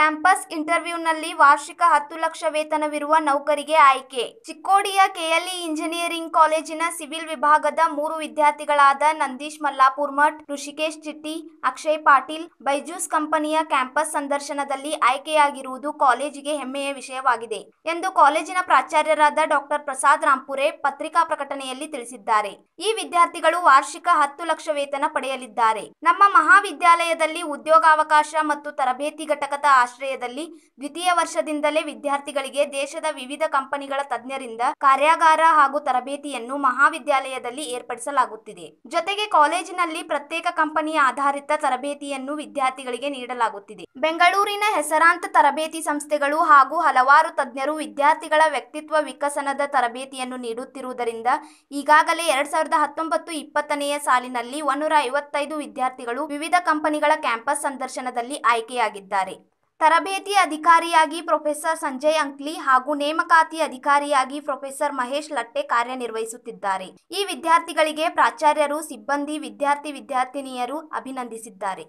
campus ಇಂಟರ್ವ್ಯೂನಲ್ಲಿ ವಾರ್ಷಿಕ ಹತ್ತು ಲಕ್ಷ ವೇತನವಿರುವ ನೌಕರಿಗೆ ಆಯ್ಕೆ ಚಿಕ್ಕೋಡಿಯ ಕೆಎಲ್ಇ ಇಂಜಿನಿಯರಿಂಗ್ ಕಾಲೇಜಿನ ಸಿವಿಲ್ ವಿಭಾಗದ ಮೂರು ವಿದ್ಯಾರ್ಥಿಗಳಾದ ನಂದೀಶ್ ಮಲ್ಲಾಪುರ್ ಮಠ್ ಋಷಿಕೇಶ್ ಚಿಟ್ಟಿ ಅಕ್ಷಯ್ ಪಾಟೀಲ್ ಬೈಜೂಸ್ ಕಂಪನಿಯ ಕ್ಯಾಂಪಸ್ ಸಂದರ್ಶನದಲ್ಲಿ ಆಯ್ಕೆಯಾಗಿರುವುದು ಕಾಲೇಜಿಗೆ ಹೆಮ್ಮೆಯ ವಿಷಯವಾಗಿದೆ ಎಂದು ಕಾಲೇಜಿನ ಪ್ರಾಚಾರ್ಯರಾದ ಡಾಕ್ಟರ್ ಪ್ರಸಾದ್ ರಾಂಪುರೆ ಪತ್ರಿಕಾ ಪ್ರಕಟಣೆಯಲ್ಲಿ ತಿಳಿಸಿದ್ದಾರೆ ಈ ವಿದ್ಯಾರ್ಥಿಗಳು ವಾರ್ಷಿಕ ಹತ್ತು ಲಕ್ಷ ವೇತನ ಪಡೆಯಲಿದ್ದಾರೆ ನಮ್ಮ ಮಹಾವಿದ್ಯಾಲಯದಲ್ಲಿ ಉದ್ಯೋಗಾವಕಾಶ ಮತ್ತು ತರಬೇತಿ ಘಟಕದ ಆಶ್ರಯದಲ್ಲಿ ದ್ವಿತೀಯ ವರ್ಷದಿಂದಲೇ ವಿದ್ಯಾರ್ಥಿಗಳಿಗೆ ದೇಶದ ವಿವಿಧ ಕಂಪನಿಗಳ ತಜ್ಞರಿಂದ ಕಾರ್ಯಾಗಾರ ಹಾಗೂ ತರಬೇತಿಯನ್ನು ಮಹಾವಿದ್ಯಾಲಯದಲ್ಲಿ ಏರ್ಪಡಿಸಲಾಗುತ್ತಿದೆ ಜೊತೆಗೆ ಕಾಲೇಜಿನಲ್ಲಿ ಪ್ರತ್ಯೇಕ ಕಂಪನಿಯ ಆಧಾರಿತ ತರಬೇತಿಯನ್ನು ವಿದ್ಯಾರ್ಥಿಗಳಿಗೆ ನೀಡಲಾಗುತ್ತಿದೆ ಬೆಂಗಳೂರಿನ ಹೆಸರಾಂತ ತರಬೇತಿ ಸಂಸ್ಥೆಗಳು ಹಾಗೂ ಹಲವಾರು ತಜ್ಞರು ವಿದ್ಯಾರ್ಥಿಗಳ ವ್ಯಕ್ತಿತ್ವ ವಿಕಸನದ ತರಬೇತಿಯನ್ನು ನೀಡುತ್ತಿರುವುದರಿಂದ ಈಗಾಗಲೇ ಎರಡ್ ಸಾವಿರದ ಹತ್ತೊಂಬತ್ತು ಇಪ್ಪತ್ತನೆಯ ಸಾಲಿನಲ್ಲಿ ಒಂದೂರ ಐವತ್ತೈದು ವಿದ್ಯಾರ್ಥಿಗಳು ವಿವಿಧ ಕಂಪನಿಗಳ ಕ್ಯಾಂಪಸ್ ಸಂದರ್ಶನದಲ್ಲಿ ಆಯ್ಕೆಯಾಗಿದ್ದಾರೆ ತರಬೇತಿ ಅಧಿಕಾರಿಯಾಗಿ ಪ್ರೊಫೆಸರ್ ಸಂಜಯ್ ಅಂಕ್ಲಿ ಹಾಗೂ ನೇಮಕಾತಿ ಅಧಿಕಾರಿಯಾಗಿ ಪ್ರೊಫೆಸರ್ ಮಹೇಶ್ ಲಟ್ಟೆ ಕಾರ್ಯನಿರ್ವಹಿಸುತ್ತಿದ್ದಾರೆ ಈ ವಿದ್ಯಾರ್ಥಿಗಳಿಗೆ ಪ್ರಾಚಾರ್ಯರು ಸಿಬ್ಬಂದಿ ವಿದ್ಯಾರ್ಥಿ ವಿದ್ಯಾರ್ಥಿನಿಯರು ಅಭಿನಂದಿಸಿದ್ದಾರೆ